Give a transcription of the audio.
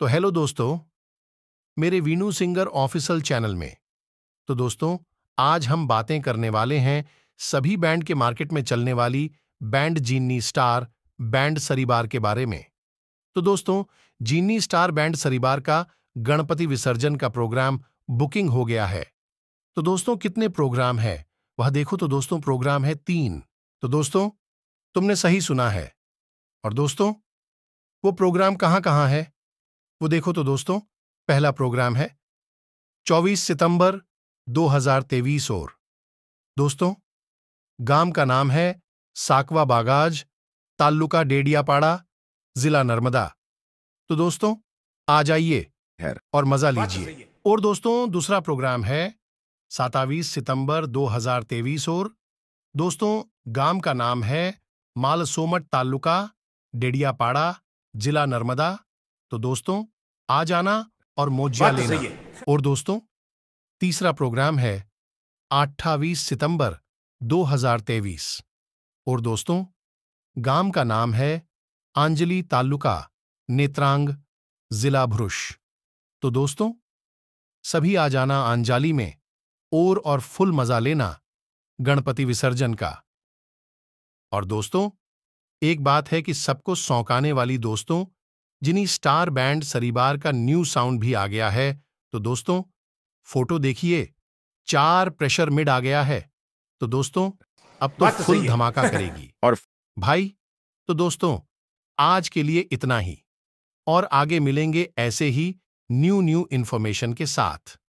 तो हेलो दोस्तों मेरे वीनू सिंगर ऑफिशियल चैनल में तो दोस्तों आज हम बातें करने वाले हैं सभी बैंड के मार्केट में चलने वाली बैंड जीनी स्टार बैंड सरीबार के बारे में तो दोस्तों जीनी स्टार बैंड सरीबार का गणपति विसर्जन का प्रोग्राम बुकिंग हो गया है तो दोस्तों कितने प्रोग्राम है वह देखो तो दोस्तों प्रोग्राम है तीन तो दोस्तों तुमने सही सुना है और दोस्तों वो प्रोग्राम कहाँ कहाँ है वो देखो तो दोस्तों पहला प्रोग्राम है 24 सितंबर 2023 और दोस्तों गांव का नाम है साकवा बागाज ताल्लुका डेडियापाड़ा जिला नर्मदा तो दोस्तों आ जाइए और मजा तो लीजिए और दोस्तों दूसरा प्रोग्राम है सातावीस सितंबर 2023 और दोस्तों गांव का नाम है मालसोमट ताल्लुका डेडियापाड़ा जिला नर्मदा तो दोस्तों आ जाना और मोजिया तो लेना और दोस्तों तीसरा प्रोग्राम है 28 सितंबर 2023 और दोस्तों गांव का नाम है आंजली तालुका नेत्रांग जिला भ्रुश तो दोस्तों सभी आ जाना आंजाली में और और फुल मजा लेना गणपति विसर्जन का और दोस्तों एक बात है कि सबको सौंकाने वाली दोस्तों जिन्हें स्टार बैंड सरीबार का न्यू साउंड भी आ गया है तो दोस्तों फोटो देखिए चार प्रेशर मिड आ गया है तो दोस्तों अब तो, तो फुल धमाका करेगी और भाई तो दोस्तों आज के लिए इतना ही और आगे मिलेंगे ऐसे ही न्यू न्यू इन्फॉर्मेशन के साथ